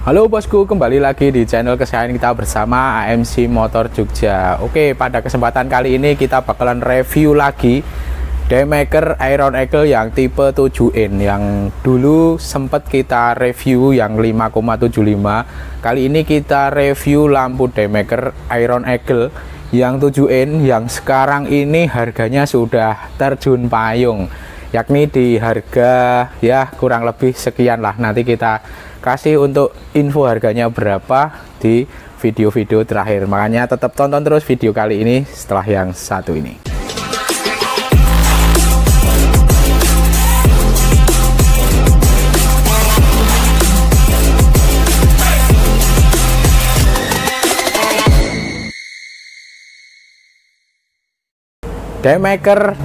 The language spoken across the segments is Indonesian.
Halo bosku, kembali lagi di channel kesayangan kita bersama AMC Motor Jogja. Oke, pada kesempatan kali ini kita bakalan review lagi Demaker Iron Eagle yang tipe 7 n yang dulu sempat kita review yang 5,75. Kali ini kita review lampu Demaker Iron Eagle yang 7 n yang sekarang ini harganya sudah terjun payung yakni di harga ya kurang lebih sekian lah nanti kita kasih untuk info harganya berapa di video-video terakhir makanya tetap tonton terus video kali ini setelah yang satu ini Daymaker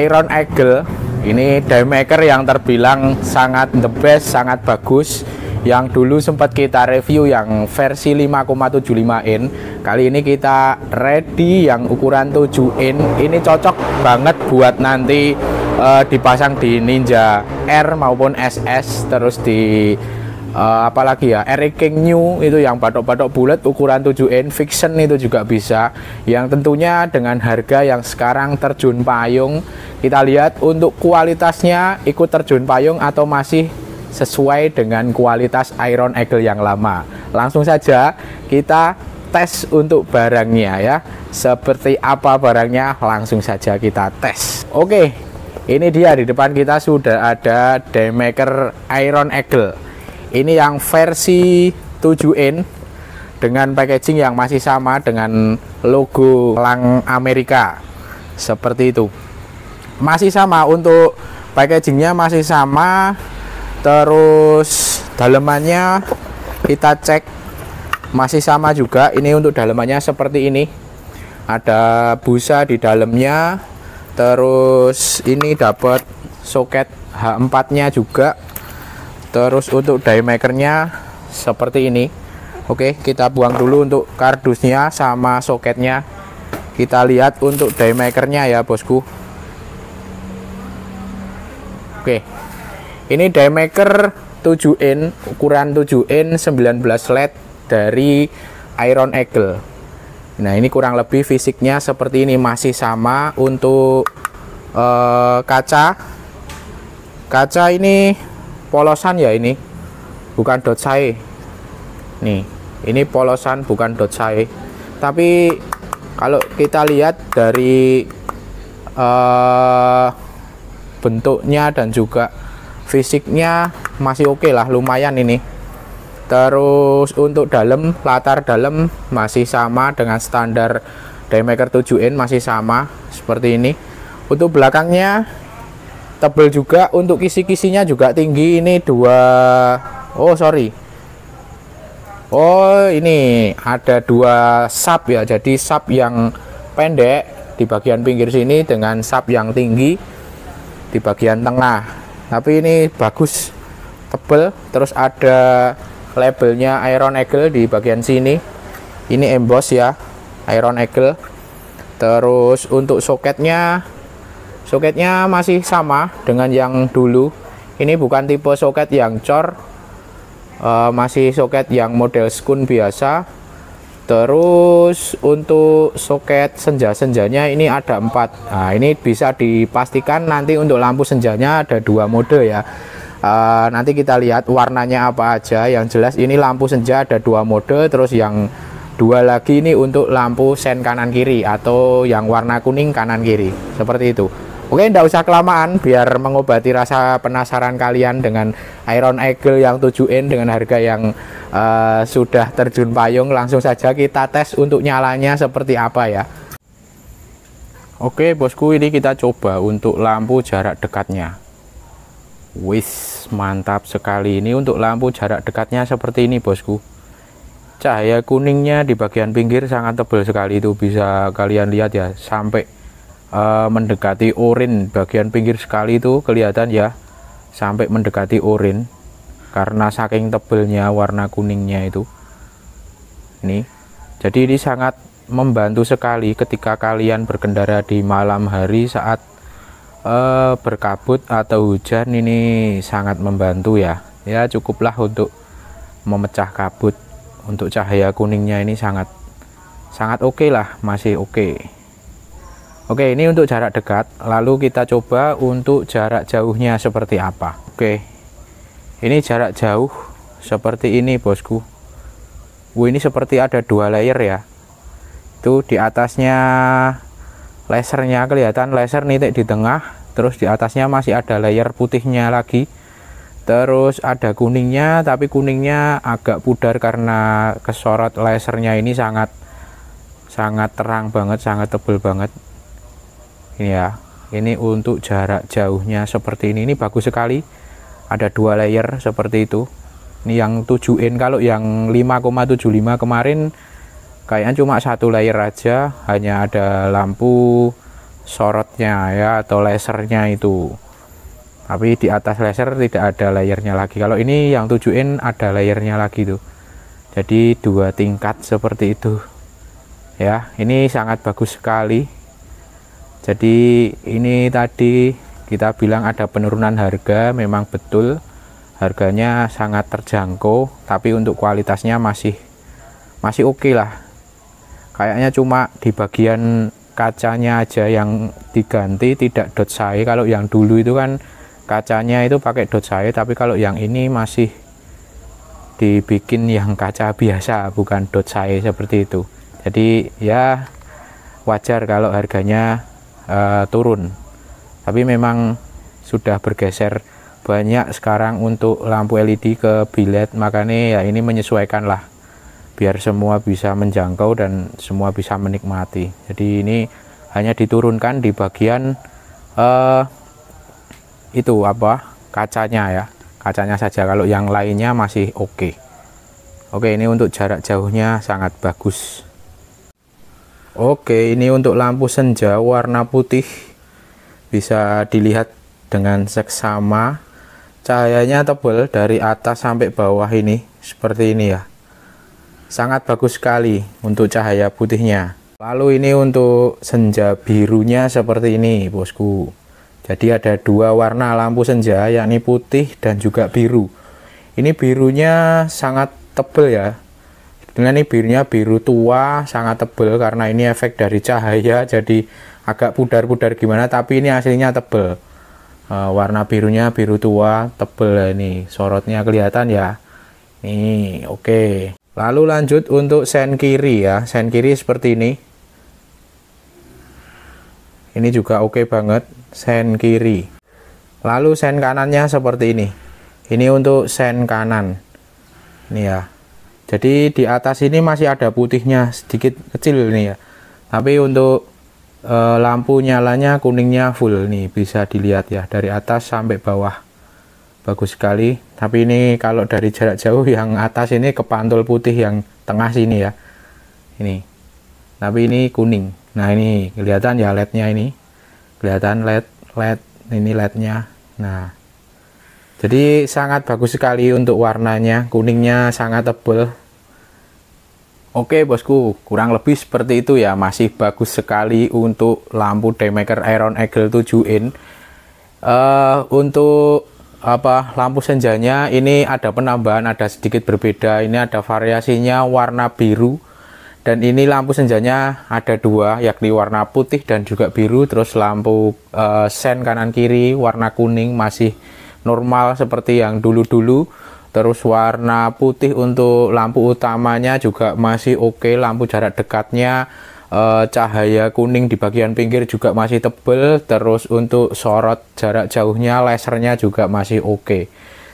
Iron Eagle ini daymaker yang terbilang sangat the best, sangat bagus yang dulu sempat kita review yang versi 5,75 in kali ini kita ready yang ukuran 7 in ini cocok banget buat nanti uh, dipasang di Ninja R maupun SS terus di uh, eh, apalagi ya Eric King New itu yang batok-batok bulat ukuran 7 in fiction itu juga bisa yang tentunya dengan harga yang sekarang terjun payung kita lihat untuk kualitasnya ikut terjun payung atau masih sesuai dengan kualitas iron eagle yang lama. Langsung saja kita tes untuk barangnya ya. Seperti apa barangnya langsung saja kita tes. Oke, ini dia di depan kita sudah ada demaker iron eagle. Ini yang versi 7N dengan packaging yang masih sama dengan logo lang Amerika. Seperti itu. Masih sama untuk packagingnya masih sama terus dalemannya kita cek masih sama juga ini untuk dalemannya seperti ini ada busa di dalamnya terus ini dapat soket H4 nya juga terus untuk die makernya seperti ini Oke kita buang dulu untuk kardusnya sama soketnya kita lihat untuk die makernya ya bosku Oke ini diameter 7 in, ukuran 7 in 19 led dari Iron Eagle. Nah, ini kurang lebih fisiknya seperti ini masih sama untuk uh, kaca. Kaca ini polosan ya ini. Bukan dot sai. Nih, ini polosan bukan dot sai. Tapi kalau kita lihat dari uh, bentuknya dan juga fisiknya masih oke okay lah lumayan ini terus untuk dalam latar dalam masih sama dengan standar Daymaker 7N masih sama seperti ini untuk belakangnya tebel juga untuk kisi-kisinya juga tinggi ini dua oh sorry oh ini ada dua sub ya jadi sub yang pendek di bagian pinggir sini dengan sub yang tinggi di bagian tengah tapi ini bagus tebel terus ada labelnya Iron Eagle di bagian sini ini emboss ya Iron Eagle terus untuk soketnya soketnya masih sama dengan yang dulu ini bukan tipe soket yang cor uh, masih soket yang model skun biasa Terus untuk soket senja-senjanya ini ada empat. Nah, ini bisa dipastikan nanti untuk lampu senjanya ada dua mode ya. Uh, nanti kita lihat warnanya apa aja. Yang jelas ini lampu senja ada dua mode. Terus yang dua lagi ini untuk lampu sen kanan kiri atau yang warna kuning kanan kiri seperti itu. Oke, tidak usah kelamaan biar mengobati rasa penasaran kalian dengan Iron Eagle yang 7N dengan harga yang uh, sudah terjun payung. Langsung saja kita tes untuk nyalanya seperti apa ya. Oke, bosku, ini kita coba untuk lampu jarak dekatnya. Wis, mantap sekali ini untuk lampu jarak dekatnya seperti ini, bosku. Cahaya kuningnya di bagian pinggir sangat tebal sekali itu bisa kalian lihat ya, sampai uh, mendekati urin bagian pinggir sekali itu kelihatan ya sampai mendekati urin karena saking tebelnya warna kuningnya itu ini jadi ini sangat membantu sekali ketika kalian berkendara di malam hari saat uh, berkabut atau hujan ini sangat membantu ya ya cukuplah untuk memecah kabut untuk cahaya kuningnya ini sangat sangat oke okay lah masih oke okay. Oke ini untuk jarak dekat lalu kita coba untuk jarak jauhnya seperti apa Oke ini jarak jauh seperti ini bosku Wuh, ini seperti ada dua layer ya itu di atasnya lasernya kelihatan laser nitik di tengah terus di atasnya masih ada layer putihnya lagi terus ada kuningnya tapi kuningnya agak pudar karena kesorot lasernya ini sangat sangat terang banget sangat tebal banget ini ya ini untuk jarak jauhnya seperti ini ini bagus sekali ada dua layer seperti itu ini yang 7 in kalau yang 5,75 kemarin kayaknya cuma satu layer aja hanya ada lampu sorotnya ya atau lasernya itu tapi di atas laser tidak ada layernya lagi kalau ini yang 7 in ada layernya lagi tuh jadi dua tingkat seperti itu ya ini sangat bagus sekali jadi ini tadi kita bilang ada penurunan harga memang betul harganya sangat terjangkau tapi untuk kualitasnya masih masih oke okay lah kayaknya cuma di bagian kacanya aja yang diganti tidak dot saya kalau yang dulu itu kan kacanya itu pakai dot saya tapi kalau yang ini masih dibikin yang kaca biasa bukan dot saya seperti itu jadi ya wajar kalau harganya uh, turun tapi memang sudah bergeser banyak sekarang untuk lampu LED ke bilet makanya ya ini menyesuaikan lah biar semua bisa menjangkau dan semua bisa menikmati jadi ini hanya diturunkan di bagian uh, itu apa kacanya ya kacanya saja kalau yang lainnya masih oke okay. oke okay, ini untuk jarak jauhnya sangat bagus Oke, ini untuk lampu senja warna putih. Bisa dilihat dengan seksama. Cahayanya tebal dari atas sampai bawah ini, seperti ini ya. Sangat bagus sekali untuk cahaya putihnya. Lalu ini untuk senja birunya seperti ini, Bosku. Jadi ada dua warna lampu senja, yakni putih dan juga biru. Ini birunya sangat tebal ya, dengan ini birunya biru tua sangat tebal karena ini efek dari cahaya jadi agak pudar-pudar gimana tapi ini hasilnya tebal e, eh, warna birunya biru tua tebal ini sorotnya kelihatan ya ini oke okay. lalu lanjut untuk sen kiri ya sen kiri seperti ini ini juga oke okay banget sen kiri lalu sen kanannya seperti ini ini untuk sen kanan ini ya jadi di atas ini masih ada putihnya sedikit kecil nih ya tapi untuk e, lampu nyalanya kuningnya full nih bisa dilihat ya dari atas sampai bawah bagus sekali tapi ini kalau dari jarak jauh yang atas ini kepantul putih yang tengah sini ya ini tapi ini kuning nah ini kelihatan ya lednya ini kelihatan led led ini lednya nah jadi sangat bagus sekali untuk warnanya kuningnya sangat tebal Oke bosku, kurang lebih seperti itu ya, masih bagus sekali untuk lampu daymaker Iron Eagle 7-in. Uh, eh, untuk apa lampu senjanya ini ada penambahan, ada sedikit berbeda, ini ada variasinya warna biru. Dan ini lampu senjanya ada dua, yakni warna putih dan juga biru, terus lampu uh, sen kanan kiri warna kuning masih normal seperti yang dulu-dulu terus warna putih untuk lampu utamanya juga masih oke okay. lampu jarak dekatnya e, cahaya kuning di bagian pinggir juga masih tebel terus untuk sorot jarak jauhnya lasernya juga masih oke okay.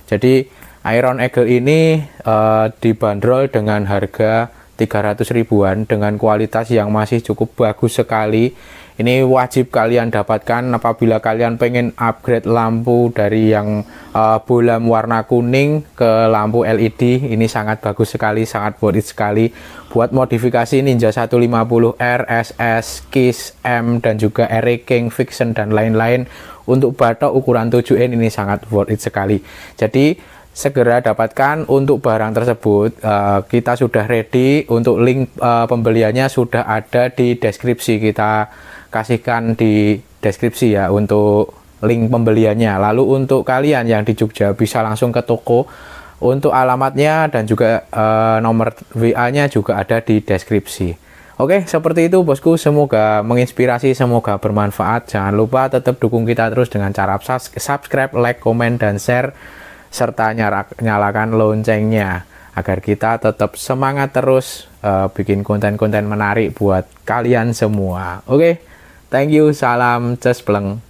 jadi Iron Eagle ini e, dibanderol dengan harga 300 ribuan dengan kualitas yang masih cukup bagus sekali ini wajib kalian dapatkan apabila kalian pengen upgrade lampu dari yang uh, warna kuning ke lampu LED ini sangat bagus sekali sangat worth it sekali buat modifikasi Ninja 150 RSS, KISS M dan juga Eric King Fiction dan lain-lain untuk batok ukuran 7N ini sangat worth it sekali jadi segera dapatkan untuk barang tersebut. Uh, kita sudah ready untuk link uh, pembeliannya sudah ada di deskripsi kita kasihkan di deskripsi ya untuk link pembeliannya. Lalu untuk kalian yang di Jogja bisa langsung ke toko untuk alamatnya dan juga e, nomor WA-nya juga ada di deskripsi. Oke, seperti itu bosku. Semoga menginspirasi, semoga bermanfaat. Jangan lupa tetap dukung kita terus dengan cara subscribe, like, komen, dan share serta nyalakan loncengnya agar kita tetap semangat terus uh, bikin konten-konten menarik buat kalian semua. Oke. Okay? Thank you, salam cespleng.